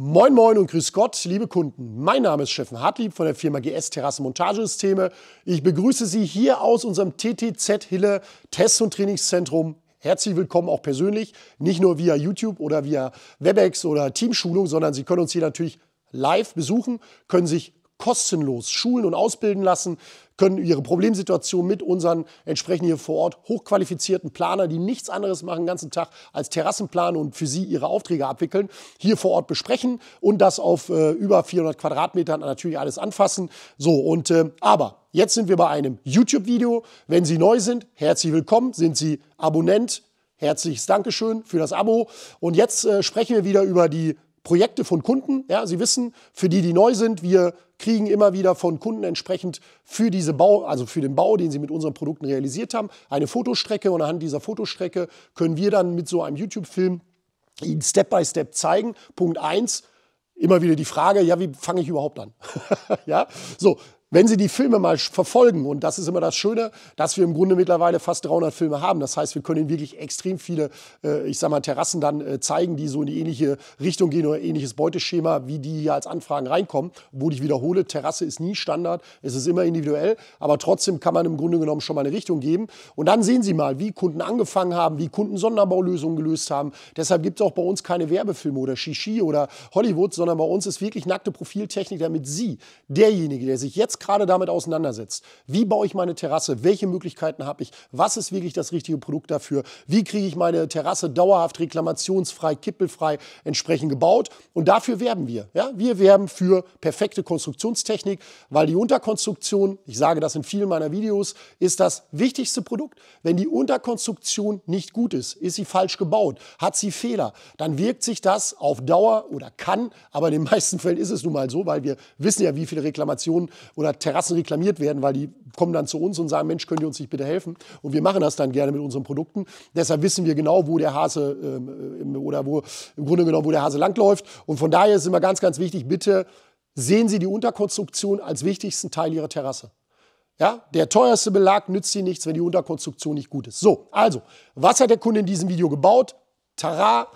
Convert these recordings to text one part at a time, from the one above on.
Moin Moin und Grüß Gott, liebe Kunden. Mein Name ist Steffen Hartlieb von der Firma GS Terrasse Montagesysteme. Ich begrüße Sie hier aus unserem TTZ Hille Test- und Trainingszentrum. Herzlich willkommen auch persönlich, nicht nur via YouTube oder via Webex oder Teamschulung, sondern Sie können uns hier natürlich live besuchen, können sich kostenlos schulen und ausbilden lassen können ihre Problemsituation mit unseren entsprechend hier vor Ort hochqualifizierten Planern, die nichts anderes machen den ganzen Tag als Terrassen planen und für sie ihre Aufträge abwickeln, hier vor Ort besprechen und das auf äh, über 400 Quadratmetern natürlich alles anfassen. So, und äh, aber Jetzt sind wir bei einem YouTube-Video. Wenn Sie neu sind, herzlich willkommen. Sind Sie Abonnent? Herzliches Dankeschön für das Abo. Und jetzt äh, sprechen wir wieder über die Projekte von Kunden. Ja, Sie wissen, für die, die neu sind, wir kriegen immer wieder von Kunden entsprechend für diese Bau, also für den Bau, den sie mit unseren Produkten realisiert haben, eine Fotostrecke und anhand dieser Fotostrecke können wir dann mit so einem YouTube-Film Ihnen Step by Step zeigen. Punkt 1, immer wieder die Frage, ja, wie fange ich überhaupt an? ja, so, wenn Sie die Filme mal verfolgen, und das ist immer das Schöne, dass wir im Grunde mittlerweile fast 300 Filme haben. Das heißt, wir können Ihnen wirklich extrem viele, äh, ich sag mal, Terrassen dann äh, zeigen, die so in die ähnliche Richtung gehen oder ähnliches Beuteschema, wie die hier als Anfragen reinkommen. Wo ich wiederhole, Terrasse ist nie Standard, es ist immer individuell, aber trotzdem kann man im Grunde genommen schon mal eine Richtung geben. Und dann sehen Sie mal, wie Kunden angefangen haben, wie Kunden Sonderbaulösungen gelöst haben. Deshalb gibt es auch bei uns keine Werbefilme oder Shishi oder Hollywood, sondern bei uns ist wirklich nackte Profiltechnik, damit Sie, derjenige, der sich jetzt gerade damit auseinandersetzt, wie baue ich meine Terrasse, welche Möglichkeiten habe ich, was ist wirklich das richtige Produkt dafür, wie kriege ich meine Terrasse dauerhaft reklamationsfrei, kippelfrei entsprechend gebaut und dafür werben wir. Ja? Wir werben für perfekte Konstruktionstechnik, weil die Unterkonstruktion, ich sage das in vielen meiner Videos, ist das wichtigste Produkt. Wenn die Unterkonstruktion nicht gut ist, ist sie falsch gebaut, hat sie Fehler, dann wirkt sich das auf Dauer oder kann, aber in den meisten Fällen ist es nun mal so, weil wir wissen ja, wie viele Reklamationen oder oder Terrassen reklamiert werden, weil die kommen dann zu uns und sagen, Mensch, könnt ihr uns nicht bitte helfen? Und wir machen das dann gerne mit unseren Produkten. Deshalb wissen wir genau, wo der Hase ähm, oder wo im Grunde genommen, wo der Hase langläuft. Und von daher ist immer ganz, ganz wichtig, bitte sehen Sie die Unterkonstruktion als wichtigsten Teil Ihrer Terrasse. Ja, der teuerste Belag nützt Ihnen nichts, wenn die Unterkonstruktion nicht gut ist. So, also, was hat der Kunde in diesem Video gebaut? Tara.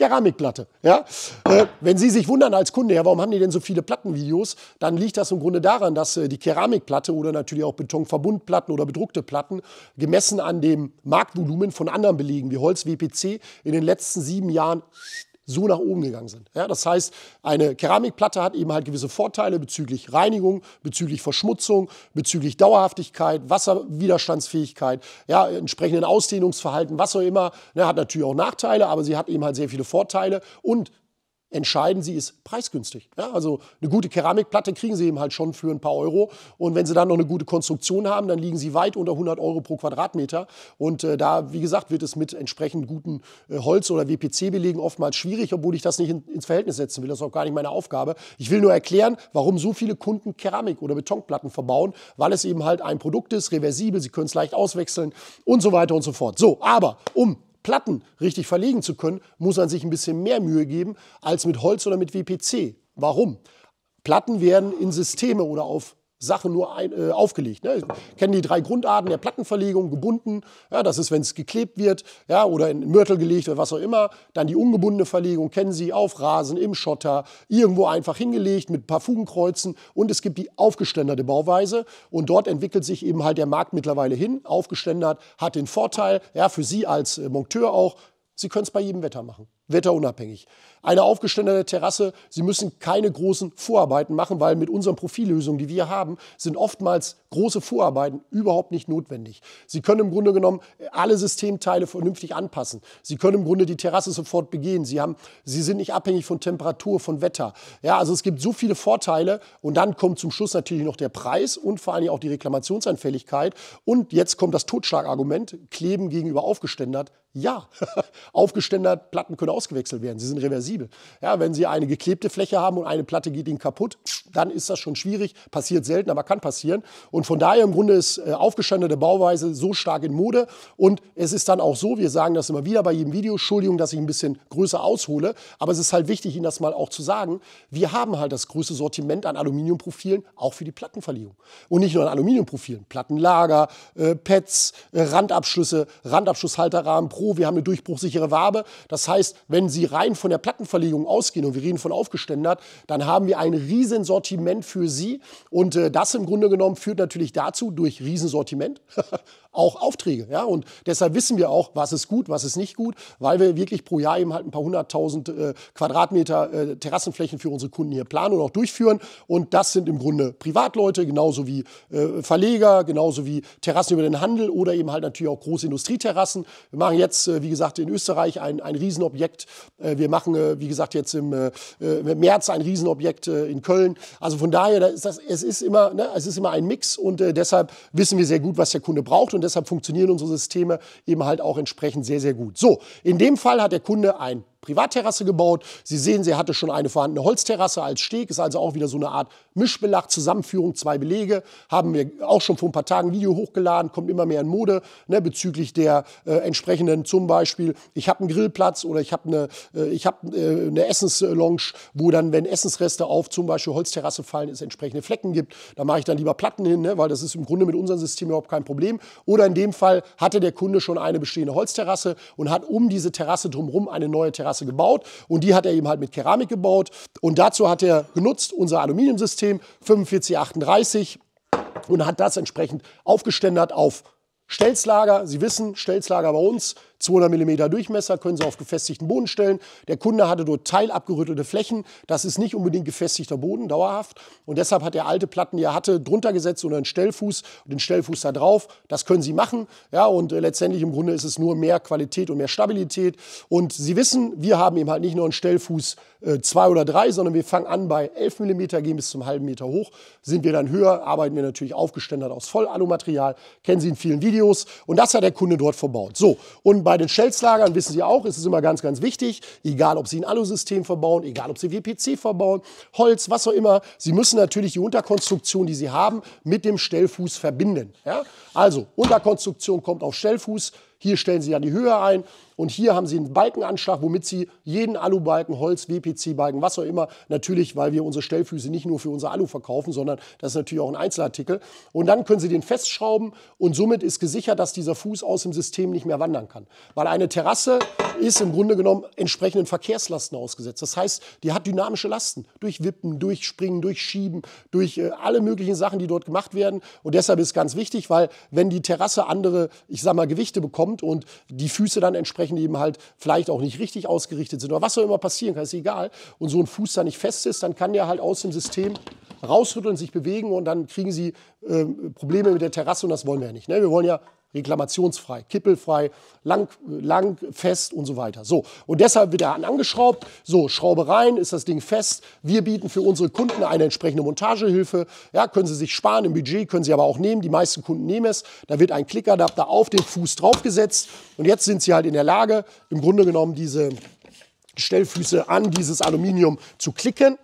Keramikplatte. Ja? Äh, wenn Sie sich wundern als Kunde, ja, warum haben die denn so viele Plattenvideos, dann liegt das im Grunde daran, dass äh, die Keramikplatte oder natürlich auch Betonverbundplatten oder bedruckte Platten gemessen an dem Marktvolumen von anderen Belegen wie Holz, WPC in den letzten sieben Jahren so nach oben gegangen sind. Ja, das heißt, eine Keramikplatte hat eben halt gewisse Vorteile bezüglich Reinigung, bezüglich Verschmutzung, bezüglich Dauerhaftigkeit, Wasserwiderstandsfähigkeit, ja, entsprechenden Ausdehnungsverhalten, was auch immer. Ja, ne, hat natürlich auch Nachteile, aber sie hat eben halt sehr viele Vorteile und entscheiden sie ist preisgünstig. Ja, also eine gute Keramikplatte kriegen sie eben halt schon für ein paar Euro. Und wenn sie dann noch eine gute Konstruktion haben, dann liegen sie weit unter 100 Euro pro Quadratmeter. Und äh, da, wie gesagt, wird es mit entsprechend guten äh, Holz- oder WPC-Belegen oftmals schwierig, obwohl ich das nicht in, ins Verhältnis setzen will. Das ist auch gar nicht meine Aufgabe. Ich will nur erklären, warum so viele Kunden Keramik- oder Betonplatten verbauen, weil es eben halt ein Produkt ist, reversibel, sie können es leicht auswechseln und so weiter und so fort. So, aber um Platten richtig verlegen zu können, muss man sich ein bisschen mehr Mühe geben als mit Holz oder mit WPC. Warum? Platten werden in Systeme oder auf Sachen nur ein, äh, aufgelegt. Ne? Kennen die drei Grundarten der Plattenverlegung, gebunden, ja, das ist, wenn es geklebt wird ja, oder in Mörtel gelegt oder was auch immer. Dann die ungebundene Verlegung, kennen Sie, auf Rasen, im Schotter, irgendwo einfach hingelegt mit ein paar Fugenkreuzen. Und es gibt die aufgeständerte Bauweise und dort entwickelt sich eben halt der Markt mittlerweile hin. Aufgeständert hat den Vorteil, ja, für Sie als äh, Monteur auch, Sie können es bei jedem Wetter machen, wetterunabhängig eine aufgeständerte Terrasse. Sie müssen keine großen Vorarbeiten machen, weil mit unseren Profillösungen, die wir haben, sind oftmals große Vorarbeiten überhaupt nicht notwendig. Sie können im Grunde genommen äh, alle Systemteile vernünftig anpassen. Sie können im Grunde die Terrasse sofort begehen. Sie, haben, Sie sind nicht abhängig von Temperatur, von Wetter. Ja, also es gibt so viele Vorteile. Und dann kommt zum Schluss natürlich noch der Preis und vor allen Dingen auch die Reklamationsanfälligkeit. Und jetzt kommt das Totschlagargument, Kleben gegenüber aufgeständert. Ja, aufgeständert, Platten können ausgewechselt werden. Sie sind reversibel sensibel. Ja, wenn Sie eine geklebte Fläche haben und eine Platte geht Ihnen kaputt, dann ist das schon schwierig. Passiert selten, aber kann passieren. Und von daher im Grunde ist äh, aufgestandene Bauweise so stark in Mode. Und es ist dann auch so, wir sagen das immer wieder bei jedem Video, Entschuldigung, dass ich ein bisschen größer aushole, aber es ist halt wichtig, Ihnen das mal auch zu sagen. Wir haben halt das größte Sortiment an Aluminiumprofilen, auch für die Plattenverlegung. Und nicht nur an Aluminiumprofilen, Plattenlager, äh, Pads, äh, Randabschlüsse, Randabschlusshalterrahmen Pro, wir haben eine durchbruchsichere Wabe. Das heißt, wenn Sie rein von der Platten Aktenverlegung ausgehen und wir reden von aufgeständert, dann haben wir ein Riesensortiment für Sie. Und äh, das im Grunde genommen führt natürlich dazu, durch Riesensortiment, auch Aufträge. Ja? Und deshalb wissen wir auch, was ist gut, was ist nicht gut, weil wir wirklich pro Jahr eben halt ein paar hunderttausend äh, Quadratmeter äh, Terrassenflächen für unsere Kunden hier planen und auch durchführen. Und das sind im Grunde Privatleute, genauso wie äh, Verleger, genauso wie Terrassen über den Handel oder eben halt natürlich auch große Industrieterrassen. Wir machen jetzt, äh, wie gesagt, in Österreich ein, ein Riesenobjekt. Äh, wir machen, äh, wie gesagt, jetzt im, im März ein Riesenobjekt in Köln. Also von daher, da ist das, es, ist immer, ne, es ist immer ein Mix und deshalb wissen wir sehr gut, was der Kunde braucht. Und und deshalb funktionieren unsere Systeme eben halt auch entsprechend sehr, sehr gut. So, in dem Fall hat der Kunde ein Privatterrasse gebaut. Sie sehen, sie hatte schon eine vorhandene Holzterrasse als Steg, ist also auch wieder so eine Art Mischbelag, Zusammenführung, zwei Belege. Haben wir auch schon vor ein paar Tagen ein Video hochgeladen, kommt immer mehr in Mode ne, bezüglich der äh, entsprechenden, zum Beispiel, ich habe einen Grillplatz oder ich habe eine, äh, hab, äh, eine Essenslounge, wo dann, wenn Essensreste auf zum Beispiel Holzterrasse fallen, es entsprechende Flecken gibt. Da mache ich dann lieber Platten hin, ne, weil das ist im Grunde mit unserem System überhaupt kein Problem. Oder in dem Fall hatte der Kunde schon eine bestehende Holzterrasse und hat um diese Terrasse drumherum eine neue Terrasse Terrasse gebaut und die hat er eben halt mit Keramik gebaut und dazu hat er genutzt unser Aluminiumsystem 4538 und hat das entsprechend aufgeständert auf Stelzlager. Sie wissen, Stelzlager bei uns 200 mm Durchmesser, können Sie auf gefestigten Boden stellen. Der Kunde hatte dort teilabgerüttelte Flächen. Das ist nicht unbedingt gefestigter Boden, dauerhaft. Und deshalb hat er alte Platten, die er hatte, drunter gesetzt und einen Stellfuß und den Stellfuß da drauf. Das können Sie machen. Ja, und äh, letztendlich im Grunde ist es nur mehr Qualität und mehr Stabilität. Und Sie wissen, wir haben eben halt nicht nur einen Stellfuß 2 äh, oder drei, sondern wir fangen an bei 11 mm, gehen bis zum halben Meter hoch. Sind wir dann höher, arbeiten wir natürlich aufgeständert aus Vollalumaterial. Kennen Sie in vielen Videos. Und das hat der Kunde dort verbaut. So, und bei den Schelzlagern wissen Sie auch, ist es immer ganz, ganz wichtig, egal ob Sie ein Alusystem verbauen, egal ob Sie WPC verbauen, Holz, was auch immer, Sie müssen natürlich die Unterkonstruktion, die Sie haben, mit dem Stellfuß verbinden. Ja? Also, Unterkonstruktion kommt auf Stellfuß, hier stellen Sie ja die Höhe ein und hier haben Sie einen Balkenanschlag, womit Sie jeden Alubalken, Holz, WPC-Balken, was auch immer, natürlich, weil wir unsere Stellfüße nicht nur für unser Alu verkaufen, sondern das ist natürlich auch ein Einzelartikel. Und dann können Sie den festschrauben und somit ist gesichert, dass dieser Fuß aus dem System nicht mehr wandern kann. Weil eine Terrasse ist im Grunde genommen entsprechenden Verkehrslasten ausgesetzt. Das heißt, die hat dynamische Lasten durch Wippen, durch Springen, durch Schieben, durch äh, alle möglichen Sachen, die dort gemacht werden. Und deshalb ist es ganz wichtig, weil wenn die Terrasse andere, ich sag mal, Gewichte bekommt und die Füße dann entsprechend Flächen eben halt vielleicht auch nicht richtig ausgerichtet sind oder was auch immer passieren kann, ist egal. Und so ein Fuß da nicht fest ist, dann kann der halt aus dem System rausrütteln, sich bewegen und dann kriegen sie äh, Probleme mit der Terrasse und das wollen wir ja nicht. Ne? Wir wollen ja reklamationsfrei, kippelfrei, lang, lang, fest und so weiter. So, und deshalb wird der Hahn angeschraubt. So, Schraube rein, ist das Ding fest. Wir bieten für unsere Kunden eine entsprechende Montagehilfe. Ja, können sie sich sparen im Budget, können sie aber auch nehmen. Die meisten Kunden nehmen es. Da wird ein Klickadapter auf den Fuß draufgesetzt. Und jetzt sind sie halt in der Lage, im Grunde genommen diese Stellfüße an dieses Aluminium zu klicken.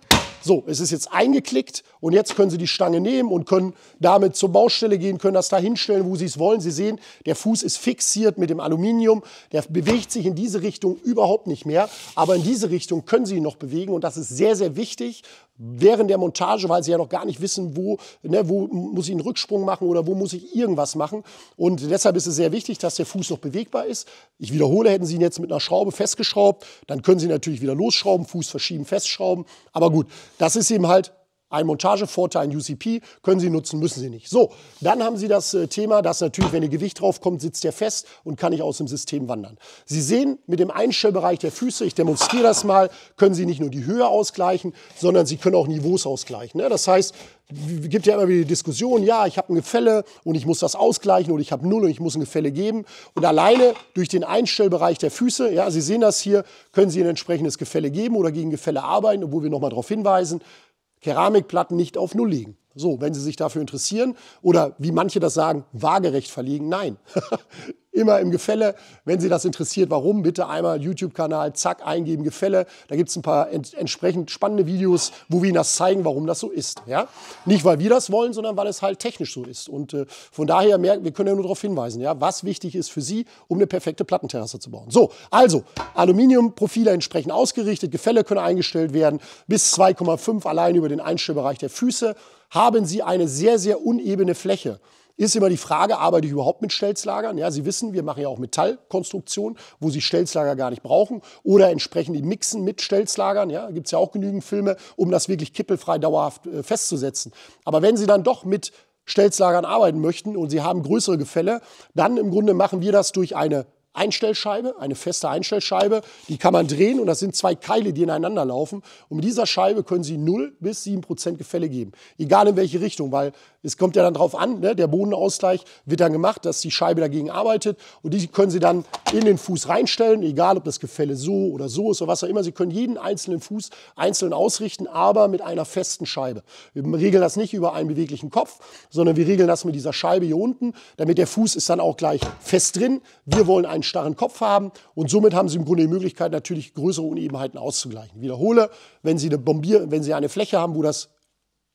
So, es ist jetzt eingeklickt und jetzt können Sie die Stange nehmen und können damit zur Baustelle gehen, können das da hinstellen, wo Sie es wollen. Sie sehen, der Fuß ist fixiert mit dem Aluminium, der bewegt sich in diese Richtung überhaupt nicht mehr, aber in diese Richtung können Sie ihn noch bewegen und das ist sehr, sehr wichtig, während der Montage, weil sie ja noch gar nicht wissen, wo, ne, wo muss ich einen Rücksprung machen oder wo muss ich irgendwas machen. Und deshalb ist es sehr wichtig, dass der Fuß noch bewegbar ist. Ich wiederhole, hätten Sie ihn jetzt mit einer Schraube festgeschraubt, dann können Sie natürlich wieder losschrauben, Fuß verschieben, festschrauben. Aber gut, das ist eben halt ein Montagevorteil, ein UCP, können Sie nutzen, müssen Sie nicht. So, dann haben Sie das äh, Thema, dass natürlich, wenn Ihr Gewicht draufkommt, sitzt der fest und kann nicht aus dem System wandern. Sie sehen, mit dem Einstellbereich der Füße, ich demonstriere das mal, können Sie nicht nur die Höhe ausgleichen, sondern Sie können auch Niveaus ausgleichen. Ne? Das heißt, es gibt ja immer wieder die Diskussion, ja, ich habe ein Gefälle und ich muss das ausgleichen oder ich habe null und ich muss ein Gefälle geben. Und alleine durch den Einstellbereich der Füße, ja, Sie sehen das hier, können Sie ein entsprechendes Gefälle geben oder gegen Gefälle arbeiten, obwohl wir nochmal darauf hinweisen, Keramikplatten nicht auf Null liegen. So, wenn Sie sich dafür interessieren oder wie manche das sagen, waagerecht verlegen, nein. immer im Gefälle. Wenn Sie das interessiert, warum, bitte einmal YouTube-Kanal, zack, eingeben, Gefälle. Da gibt es ein paar ent entsprechend spannende Videos, wo wir Ihnen das zeigen, warum das so ist. Ja? Nicht, weil wir das wollen, sondern weil es halt technisch so ist. Und äh, von daher, merken, wir können ja nur darauf hinweisen, ja, was wichtig ist für Sie, um eine perfekte Plattenterrasse zu bauen. So, also Aluminiumprofile entsprechend ausgerichtet, Gefälle können eingestellt werden, bis 2,5 allein über den Einstellbereich der Füße. Haben Sie eine sehr, sehr unebene Fläche, ist immer die Frage, arbeite ich überhaupt mit Stelzlagern? Ja, Sie wissen, wir machen ja auch Metallkonstruktion, wo Sie Stelzlager gar nicht brauchen. Oder entsprechend die Mixen mit Stelzlagern. Ja, gibt es ja auch genügend Filme, um das wirklich kippelfrei dauerhaft äh, festzusetzen. Aber wenn Sie dann doch mit Stelzlagern arbeiten möchten und Sie haben größere Gefälle, dann im Grunde machen wir das durch eine Einstellscheibe, eine feste Einstellscheibe. Die kann man drehen und das sind zwei Keile, die ineinander laufen. Und mit dieser Scheibe können Sie 0 bis 7 Prozent Gefälle geben. Egal in welche Richtung, weil es kommt ja dann darauf an, ne? der Bodenausgleich wird dann gemacht, dass die Scheibe dagegen arbeitet und die können Sie dann in den Fuß reinstellen, egal ob das Gefälle so oder so ist oder was auch immer. Sie können jeden einzelnen Fuß einzeln ausrichten, aber mit einer festen Scheibe. Wir regeln das nicht über einen beweglichen Kopf, sondern wir regeln das mit dieser Scheibe hier unten, damit der Fuß ist dann auch gleich fest drin. Wir wollen einen starren Kopf haben und somit haben Sie im Grunde die Möglichkeit, natürlich größere Unebenheiten auszugleichen. Ich wiederhole, wenn Sie eine Bombier, wenn Sie eine Fläche haben, wo das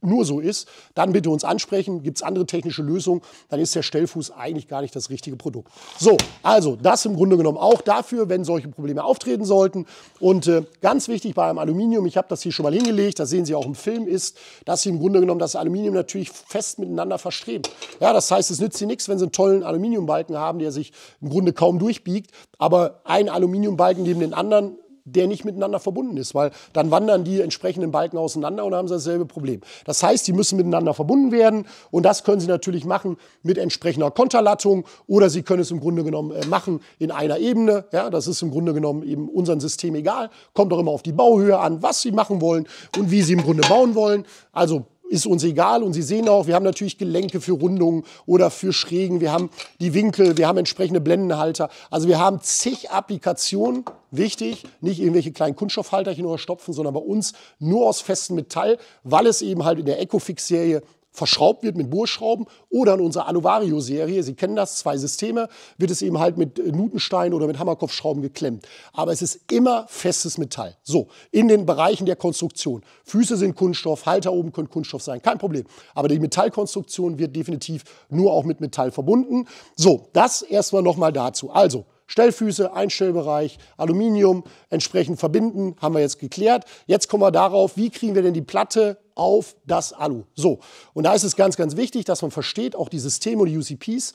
nur so ist, dann bitte uns ansprechen. Gibt es andere technische Lösungen, dann ist der Stellfuß eigentlich gar nicht das richtige Produkt. So, also das im Grunde genommen auch dafür, wenn solche Probleme auftreten sollten. Und äh, ganz wichtig bei einem Aluminium, ich habe das hier schon mal hingelegt, das sehen Sie auch im Film, ist, dass Sie im Grunde genommen das Aluminium natürlich fest miteinander verstreben. Ja, das heißt, es nützt Ihnen nichts, wenn Sie einen tollen Aluminiumbalken haben, der sich im Grunde kaum durchbiegt, aber ein Aluminiumbalken neben den anderen der nicht miteinander verbunden ist, weil dann wandern die entsprechenden Balken auseinander und haben sie dasselbe Problem. Das heißt, die müssen miteinander verbunden werden und das können sie natürlich machen mit entsprechender Konterlattung oder sie können es im Grunde genommen äh, machen in einer Ebene. Ja, das ist im Grunde genommen eben unserem System egal. Kommt doch immer auf die Bauhöhe an, was sie machen wollen und wie sie im Grunde bauen wollen. Also ist uns egal. Und Sie sehen auch, wir haben natürlich Gelenke für Rundungen oder für Schrägen. Wir haben die Winkel, wir haben entsprechende Blendenhalter. Also wir haben zig Applikationen. Wichtig, nicht irgendwelche kleinen Kunststoffhalterchen oder Stopfen, sondern bei uns nur aus festem Metall, weil es eben halt in der Ecofix-Serie verschraubt wird mit Bohrschrauben oder in unserer Aluvario-Serie, Sie kennen das, zwei Systeme, wird es eben halt mit äh, Nutenstein oder mit Hammerkopfschrauben geklemmt. Aber es ist immer festes Metall. So, in den Bereichen der Konstruktion. Füße sind Kunststoff, Halter oben können Kunststoff sein, kein Problem. Aber die Metallkonstruktion wird definitiv nur auch mit Metall verbunden. So, das erstmal nochmal dazu. Also, Stellfüße, Einstellbereich, Aluminium entsprechend verbinden, haben wir jetzt geklärt. Jetzt kommen wir darauf, wie kriegen wir denn die Platte auf das Alu. So, und da ist es ganz, ganz wichtig, dass man versteht, auch die Systeme und die UCPs.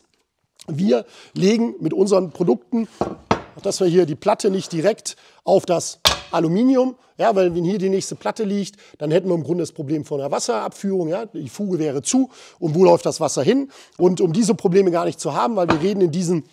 Wir legen mit unseren Produkten, dass wir hier die Platte nicht direkt auf das Aluminium, ja, weil wenn hier die nächste Platte liegt, dann hätten wir im Grunde das Problem von der Wasserabführung, ja, die Fuge wäre zu und wo läuft das Wasser hin? Und um diese Probleme gar nicht zu haben, weil wir reden in diesem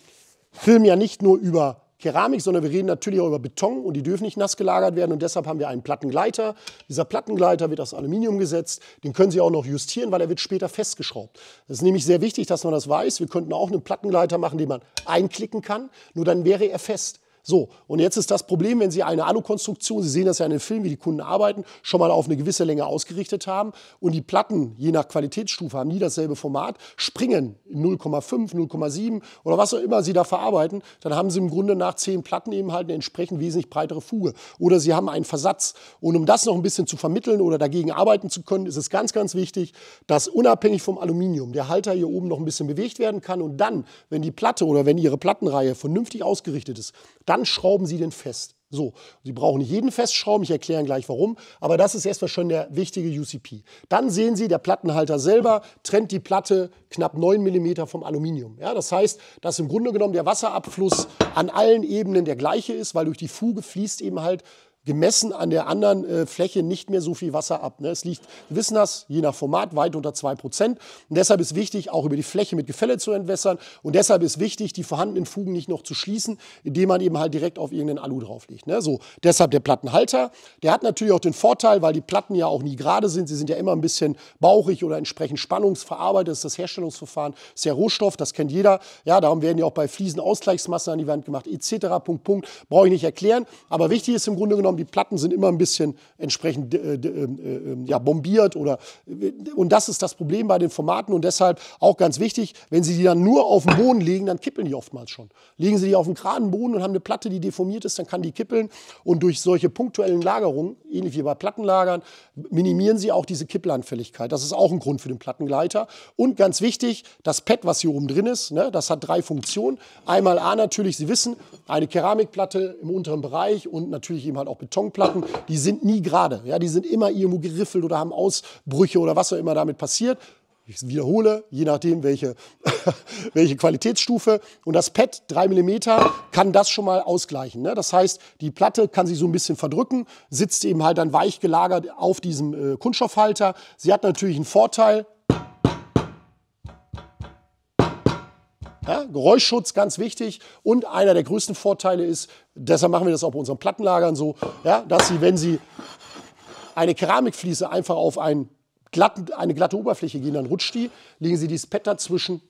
Film ja nicht nur über Keramik, sondern wir reden natürlich auch über Beton und die dürfen nicht nass gelagert werden. Und deshalb haben wir einen Plattengleiter. Dieser Plattengleiter wird aus Aluminium gesetzt. Den können Sie auch noch justieren, weil er wird später festgeschraubt. Das ist nämlich sehr wichtig, dass man das weiß. Wir könnten auch einen Plattengleiter machen, den man einklicken kann. Nur dann wäre er fest. So, und jetzt ist das Problem, wenn Sie eine Alukonstruktion, Sie sehen das ja in den Filmen, wie die Kunden arbeiten, schon mal auf eine gewisse Länge ausgerichtet haben und die Platten, je nach Qualitätsstufe, haben nie dasselbe Format, springen 0,5, 0,7 oder was auch immer Sie da verarbeiten, dann haben Sie im Grunde nach zehn Platten eben halt eine entsprechend wesentlich breitere Fuge. Oder Sie haben einen Versatz. Und um das noch ein bisschen zu vermitteln oder dagegen arbeiten zu können, ist es ganz, ganz wichtig, dass unabhängig vom Aluminium der Halter hier oben noch ein bisschen bewegt werden kann und dann, wenn die Platte oder wenn Ihre Plattenreihe vernünftig ausgerichtet ist, dann dann schrauben Sie den fest. So, Sie brauchen nicht jeden festschrauben, ich erkläre Ihnen gleich warum, aber das ist erstmal schon der wichtige UCP. Dann sehen Sie, der Plattenhalter selber trennt die Platte knapp 9 mm vom Aluminium. Ja, das heißt, dass im Grunde genommen der Wasserabfluss an allen Ebenen der gleiche ist, weil durch die Fuge fließt eben halt gemessen an der anderen äh, Fläche nicht mehr so viel Wasser ab. Ne? Es liegt, wir wissen das, je nach Format weit unter 2%. Und deshalb ist wichtig, auch über die Fläche mit Gefälle zu entwässern. Und deshalb ist wichtig, die vorhandenen Fugen nicht noch zu schließen, indem man eben halt direkt auf irgendeinen Alu drauflegt. Ne? So, deshalb der Plattenhalter. Der hat natürlich auch den Vorteil, weil die Platten ja auch nie gerade sind. Sie sind ja immer ein bisschen bauchig oder entsprechend spannungsverarbeitet. Das ist das Herstellungsverfahren, ist ja Rohstoff, das kennt jeder. Ja, darum werden ja auch bei Fliesen Ausgleichsmassen an die Wand gemacht, etc. Punkt, Punkt. Brauche ich nicht erklären. Aber wichtig ist im Grunde genommen, haben. Die Platten sind immer ein bisschen entsprechend äh, äh, äh ähm, ja, bombiert oder und das ist das Problem bei den Formaten und deshalb auch ganz wichtig, wenn Sie die dann nur auf den Boden legen, dann kippeln die oftmals schon. Legen Sie die auf einen geraden Boden und haben eine Platte, die deformiert ist, dann kann die kippeln und durch solche punktuellen Lagerungen, ähnlich wie bei Plattenlagern, minimieren Sie auch diese Kippelanfälligkeit. Das ist auch ein Grund für den Plattengleiter und ganz wichtig, das Pad, was hier oben drin ist, ne, das hat drei Funktionen. Einmal A natürlich, Sie wissen, eine Keramikplatte im unteren Bereich und natürlich eben halt auch Betonplatten, die sind nie gerade. Ja, die sind immer irgendwo geriffelt oder haben Ausbrüche oder was auch immer damit passiert. Ich wiederhole, je nachdem, welche, welche Qualitätsstufe. Und das Pad 3 mm kann das schon mal ausgleichen. Ne? Das heißt, die Platte kann sich so ein bisschen verdrücken, sitzt eben halt dann weich gelagert auf diesem äh, Kunststoffhalter. Sie hat natürlich einen Vorteil, Ja, Geräuschschutz ganz wichtig und einer der größten Vorteile ist, deshalb machen wir das auch bei unseren Plattenlagern so, ja, dass Sie, wenn Sie eine Keramikfliese einfach auf ein glatt, eine glatte Oberfläche gehen, dann rutscht die, legen Sie dieses Pad dazwischen,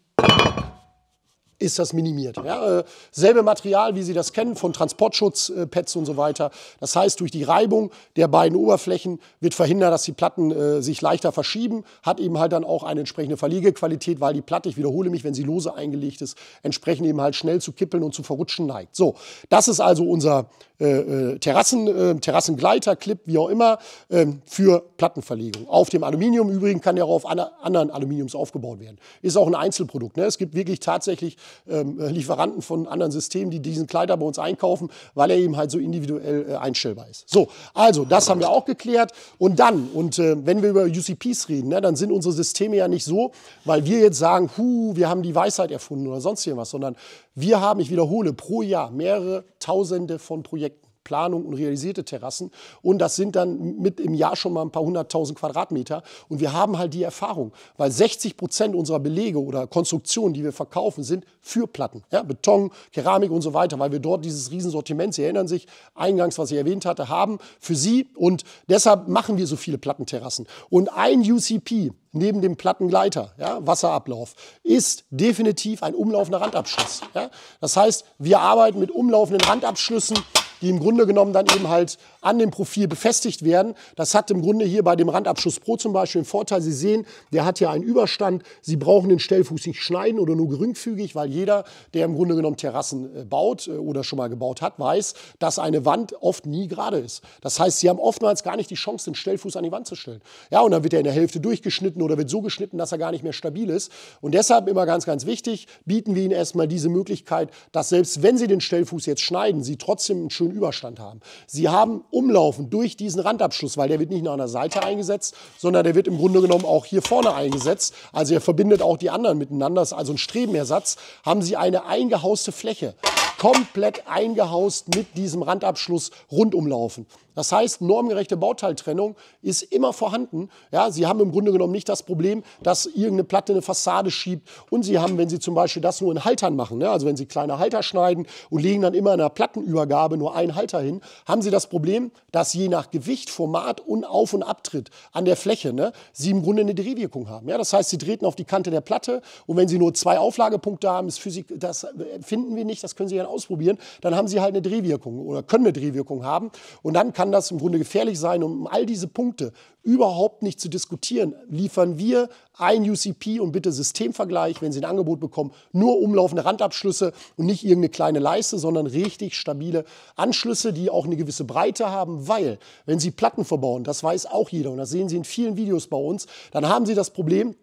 ist das minimiert. Ja, äh, selbe Material, wie Sie das kennen, von Transportschutzpads äh, und so weiter. Das heißt, durch die Reibung der beiden Oberflächen wird verhindert, dass die Platten äh, sich leichter verschieben, hat eben halt dann auch eine entsprechende Verliegequalität, weil die Platte, ich wiederhole mich, wenn sie lose eingelegt ist, entsprechend eben halt schnell zu kippeln und zu verrutschen neigt. So, das ist also unser äh, äh, Terrassen, äh, Terrassengleiter, Clip, wie auch immer, ähm, für Plattenverlegung. Auf dem Aluminium übrigens kann ja auch auf an, anderen Aluminiums aufgebaut werden. Ist auch ein Einzelprodukt. Ne? Es gibt wirklich tatsächlich ähm, Lieferanten von anderen Systemen, die diesen Kleider bei uns einkaufen, weil er eben halt so individuell äh, einstellbar ist. So, also das haben wir auch geklärt. Und dann, und äh, wenn wir über UCPs reden, ne, dann sind unsere Systeme ja nicht so, weil wir jetzt sagen, hu, wir haben die Weisheit erfunden oder sonst irgendwas, sondern wir haben, ich wiederhole, pro Jahr mehrere Tausende von Projekten Planung und realisierte Terrassen. Und das sind dann mit im Jahr schon mal ein paar hunderttausend Quadratmeter. Und wir haben halt die Erfahrung, weil 60 Prozent unserer Belege oder Konstruktionen, die wir verkaufen, sind für Platten. Ja, Beton, Keramik und so weiter, weil wir dort dieses Riesensortiment, Sie erinnern sich eingangs, was ich erwähnt hatte, haben für Sie. Und deshalb machen wir so viele Plattenterrassen. Und ein UCP, neben dem Plattengleiter, ja, Wasserablauf, ist definitiv ein umlaufender Randabschluss. Ja. Das heißt, wir arbeiten mit umlaufenden Randabschlüssen die im Grunde genommen dann eben halt an dem Profil befestigt werden. Das hat im Grunde hier bei dem Randabschluss Pro zum Beispiel den Vorteil. Sie sehen, der hat hier einen Überstand. Sie brauchen den Stellfuß nicht schneiden oder nur geringfügig, weil jeder, der im Grunde genommen Terrassen äh, baut äh, oder schon mal gebaut hat, weiß, dass eine Wand oft nie gerade ist. Das heißt, Sie haben oftmals gar nicht die Chance, den Stellfuß an die Wand zu stellen. Ja, und dann wird er in der Hälfte durchgeschnitten oder wird so geschnitten, dass er gar nicht mehr stabil ist. Und deshalb immer ganz, ganz wichtig, bieten wir Ihnen erstmal diese Möglichkeit, dass selbst wenn Sie den Stellfuß jetzt schneiden, Sie trotzdem einen schönen Überstand haben. Sie haben umlaufen durch diesen Randabschluss, weil der wird nicht nur an der Seite eingesetzt, sondern der wird im Grunde genommen auch hier vorne eingesetzt. Also er verbindet auch die anderen miteinander. Das ist also ein Strebenersatz. Haben Sie eine eingehauste Fläche, komplett eingehaust mit diesem Randabschluss rundumlaufen. Das heißt, normgerechte Bauteiltrennung ist immer vorhanden. Ja, Sie haben im Grunde genommen nicht das Problem, dass irgendeine Platte eine Fassade schiebt. Und Sie haben, wenn Sie zum Beispiel das nur in Haltern machen, ne, also wenn Sie kleine Halter schneiden und legen dann immer in einer Plattenübergabe nur einen Halter hin, haben Sie das Problem, dass je nach Gewicht, Format und Auf- und Abtritt an der Fläche ne, Sie im Grunde eine Drehwirkung haben. Ja, das heißt, Sie treten auf die Kante der Platte und wenn Sie nur zwei Auflagepunkte haben, ist Physik, das finden wir nicht, das können Sie dann ausprobieren, dann haben Sie halt eine Drehwirkung oder können eine Drehwirkung haben. Und dann kann kann das im Grunde gefährlich sein. Und um all diese Punkte überhaupt nicht zu diskutieren, liefern wir ein UCP und bitte Systemvergleich, wenn Sie ein Angebot bekommen, nur umlaufende Randabschlüsse und nicht irgendeine kleine Leiste, sondern richtig stabile Anschlüsse, die auch eine gewisse Breite haben, weil wenn Sie Platten verbauen, das weiß auch jeder und das sehen Sie in vielen Videos bei uns, dann haben Sie das Problem,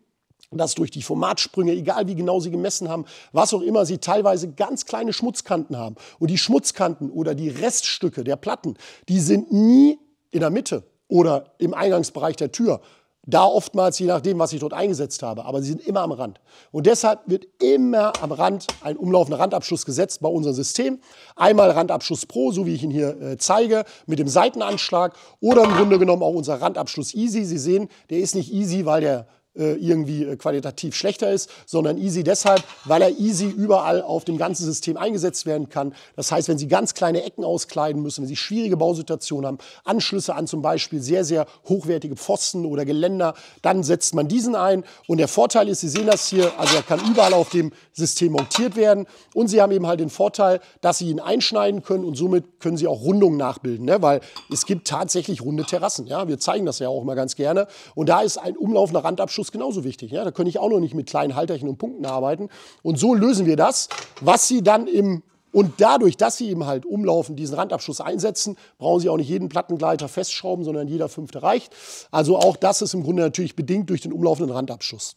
dass durch die Formatsprünge, egal wie genau sie gemessen haben, was auch immer, sie teilweise ganz kleine Schmutzkanten haben. Und die Schmutzkanten oder die Reststücke der Platten, die sind nie in der Mitte oder im Eingangsbereich der Tür. Da oftmals, je nachdem, was ich dort eingesetzt habe. Aber sie sind immer am Rand. Und deshalb wird immer am Rand ein umlaufender Randabschluss gesetzt bei unserem System. Einmal Randabschluss Pro, so wie ich ihn hier äh, zeige, mit dem Seitenanschlag. Oder im Grunde genommen auch unser Randabschluss Easy. Sie sehen, der ist nicht easy, weil der äh, irgendwie äh, qualitativ schlechter ist, sondern Easy deshalb, weil er Easy überall auf dem ganzen System eingesetzt werden kann. Das heißt, wenn Sie ganz kleine Ecken auskleiden müssen, wenn Sie schwierige Bausituationen haben, Anschlüsse an zum Beispiel sehr, sehr hochwertige Pfosten oder Geländer, dann setzt man diesen ein. Und der Vorteil ist, Sie sehen das hier, also er kann überall auf dem System montiert werden. Und Sie haben eben halt den Vorteil, dass Sie ihn einschneiden können und somit können Sie auch Rundungen nachbilden, ne? weil es gibt tatsächlich runde Terrassen. Ja? Wir zeigen das ja auch immer ganz gerne. Und da ist ein umlaufender Randabschluss Abschluss genauso wichtig. Ja? Da könnte ich auch noch nicht mit kleinen Halterchen und Punkten arbeiten. Und so lösen wir das, was Sie dann im und dadurch, dass sie eben halt umlaufen, diesen Randabschluss einsetzen, brauchen sie auch nicht jeden Plattengleiter festschrauben, sondern jeder fünfte reicht. Also auch das ist im Grunde natürlich bedingt durch den umlaufenden Randabschuss.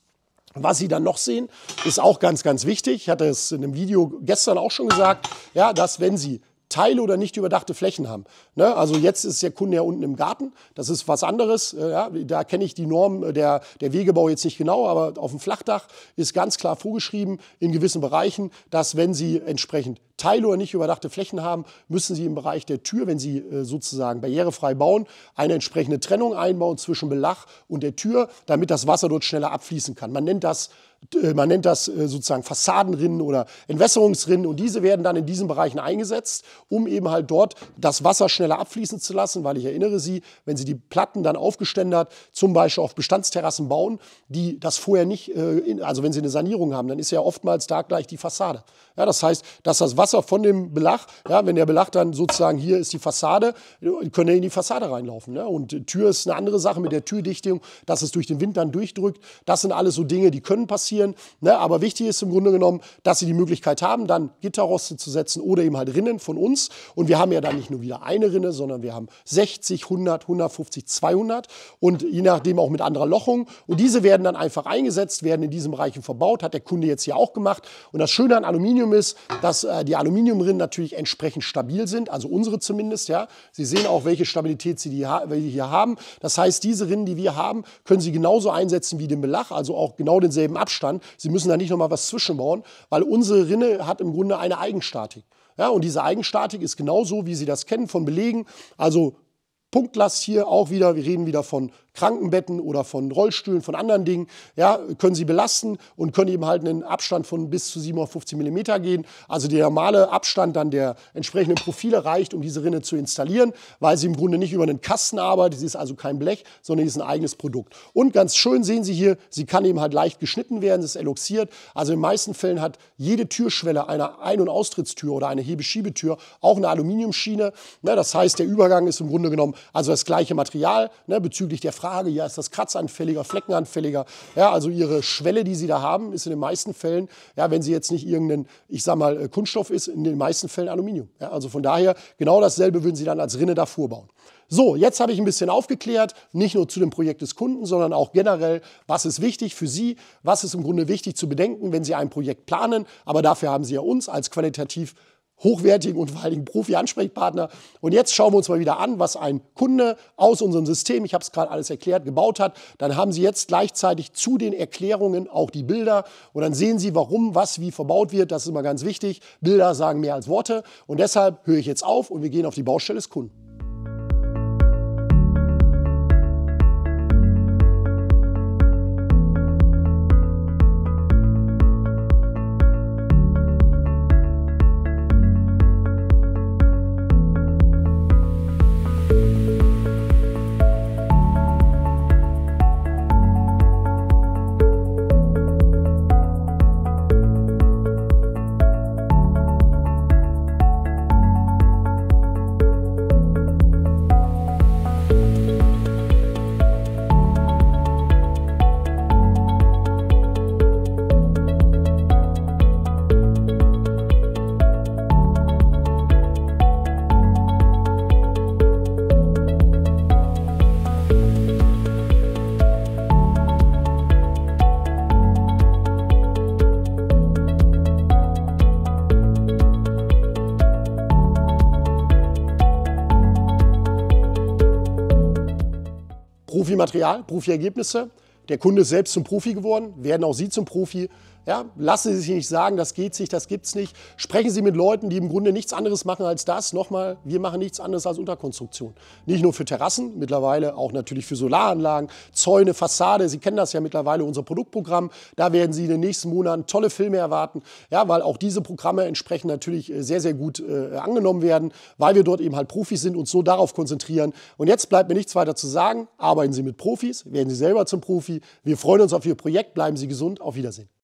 Was Sie dann noch sehen, ist auch ganz, ganz wichtig. Ich hatte es in einem Video gestern auch schon gesagt, ja, dass wenn Sie Teile oder nicht überdachte Flächen haben. Ne? Also jetzt ist der Kunde ja unten im Garten, das ist was anderes. Äh, ja? Da kenne ich die Norm äh, der, der Wegebau jetzt nicht genau, aber auf dem Flachdach ist ganz klar vorgeschrieben in gewissen Bereichen, dass wenn Sie entsprechend Teile oder nicht überdachte Flächen haben, müssen Sie im Bereich der Tür, wenn Sie äh, sozusagen barrierefrei bauen, eine entsprechende Trennung einbauen zwischen Belach und der Tür, damit das Wasser dort schneller abfließen kann. Man nennt das äh, man nennt das äh, sozusagen Fassadenrinnen oder Entwässerungsrinnen und diese werden dann in diesen Bereichen eingesetzt, um eben halt dort das Wasser schneller abfließen zu lassen, weil ich erinnere Sie, wenn Sie die Platten dann aufgeständert, zum Beispiel auf Bestandsterrassen bauen, die das vorher nicht, also wenn Sie eine Sanierung haben, dann ist ja oftmals da gleich die Fassade. Ja, das heißt, dass das Wasser Wasser von dem Belach. Ja, wenn der Belach dann sozusagen hier ist die Fassade, können in die Fassade reinlaufen. Ne? Und Tür ist eine andere Sache mit der Türdichtung, dass es durch den Wind dann durchdrückt. Das sind alles so Dinge, die können passieren. Ne? Aber wichtig ist im Grunde genommen, dass sie die Möglichkeit haben, dann Gitterroste zu setzen oder eben halt Rinnen von uns. Und wir haben ja dann nicht nur wieder eine Rinne, sondern wir haben 60, 100, 150, 200 und je nachdem auch mit anderer Lochung. Und diese werden dann einfach eingesetzt, werden in diesem Reichen verbaut, hat der Kunde jetzt hier auch gemacht. Und das Schöne an Aluminium ist, dass äh, die die Aluminiumrinnen natürlich entsprechend stabil sind, also unsere zumindest. Ja. Sie sehen auch, welche Stabilität Sie die, die hier haben. Das heißt, diese Rinnen, die wir haben, können Sie genauso einsetzen wie den Belach, also auch genau denselben Abstand. Sie müssen da nicht nochmal was zwischenbauen, weil unsere Rinne hat im Grunde eine Eigenstatik. Ja, und diese Eigenstatik ist genauso, wie Sie das kennen von Belegen. Also Punktlast hier auch wieder, wir reden wieder von Krankenbetten oder von Rollstühlen, von anderen Dingen, ja, können sie belasten und können eben halt einen Abstand von bis zu 750 mm gehen. Also der normale Abstand dann der entsprechenden Profile reicht, um diese Rinne zu installieren, weil sie im Grunde nicht über einen Kasten arbeitet. Sie ist also kein Blech, sondern sie ist ein eigenes Produkt. Und ganz schön sehen Sie hier, sie kann eben halt leicht geschnitten werden, es ist eloxiert. Also in den meisten Fällen hat jede Türschwelle einer Ein- und Austrittstür oder eine Hebeschiebetür auch eine Aluminiumschiene. Ne, das heißt, der Übergang ist im Grunde genommen also das gleiche Material ne, bezüglich der Frage Frage. Ja, ist das kratzanfälliger, fleckenanfälliger? Ja, also ihre Schwelle, die sie da haben, ist in den meisten Fällen, ja, wenn sie jetzt nicht irgendein, ich sag mal, äh, Kunststoff ist, in den meisten Fällen Aluminium. Ja, also von daher, genau dasselbe würden sie dann als Rinne davor bauen. So, jetzt habe ich ein bisschen aufgeklärt, nicht nur zu dem Projekt des Kunden, sondern auch generell, was ist wichtig für Sie, was ist im Grunde wichtig zu bedenken, wenn Sie ein Projekt planen. Aber dafür haben Sie ja uns als qualitativ hochwertigen und vor allen Dingen Profi-Ansprechpartner. Und jetzt schauen wir uns mal wieder an, was ein Kunde aus unserem System, ich habe es gerade alles erklärt, gebaut hat. Dann haben Sie jetzt gleichzeitig zu den Erklärungen auch die Bilder und dann sehen Sie, warum, was, wie verbaut wird. Das ist immer ganz wichtig. Bilder sagen mehr als Worte und deshalb höre ich jetzt auf und wir gehen auf die Baustelle des Kunden. Profimaterial, Profiergebnisse der Kunde ist selbst zum Profi geworden, werden auch Sie zum Profi. Ja, lassen Sie sich nicht sagen, das geht sich, das gibt's nicht. Sprechen Sie mit Leuten, die im Grunde nichts anderes machen als das. Nochmal, wir machen nichts anderes als Unterkonstruktion. Nicht nur für Terrassen, mittlerweile auch natürlich für Solaranlagen, Zäune, Fassade. Sie kennen das ja mittlerweile, unser Produktprogramm. Da werden Sie in den nächsten Monaten tolle Filme erwarten, ja, weil auch diese Programme entsprechend natürlich äh, sehr, sehr gut äh, angenommen werden, weil wir dort eben halt Profis sind und so darauf konzentrieren. Und jetzt bleibt mir nichts weiter zu sagen. Arbeiten Sie mit Profis, werden Sie selber zum Profi. Community. Wir freuen uns auf Ihr Projekt. Bleiben Sie gesund. Auf Wiedersehen.